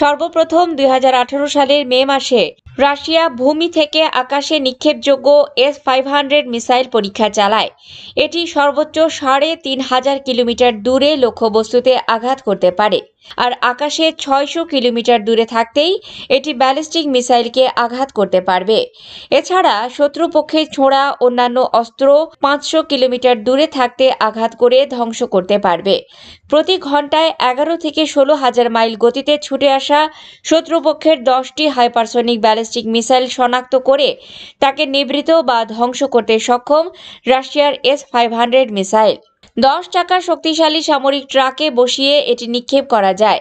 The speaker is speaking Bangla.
সর্বপ্রথম দুই সালের মে মাসে রাশিয়া ভূমি থেকে আকাশে নিক্ষেপযোগ্য এস ফাইভ হান্ড্রেড মিসাইল পরীক্ষা চালায় এটি সর্বোচ্চ সাড়ে তিন হাজার কিলোমিটার দূরে লক্ষ্যবস্তুতে আঘাত করতে পারে আর আকাশে ছয়শো কিলোমিটার দূরে থাকতেই এটি ব্যালিস্টিক মিসাইলকে আঘাত করতে পারবে এছাড়া শত্রুপক্ষে ছোঁড়া অন্যান্য অস্ত্র পাঁচশো কিলোমিটার দূরে থাকতে আঘাত করে ধ্বংস করতে পারবে প্রতি ঘন্টায় এগারো থেকে ষোলো হাজার মাইল গতিতে ছুটে আসা শত্রুপক্ষের দশটি হাইপারসনিক ব্যালিস্টিক ব্যালিস্টিক মিসাইল শনাক্ত করে তাকে নিবৃত বা ধ্বংস করতে সক্ষম রাশিয়ার এস ফাইভ হান্ড্রেড মিসাইল দশ টাকা শক্তিশালী সামরিক ট্রাকে বসিয়ে এটি নিক্ষেপ করা যায়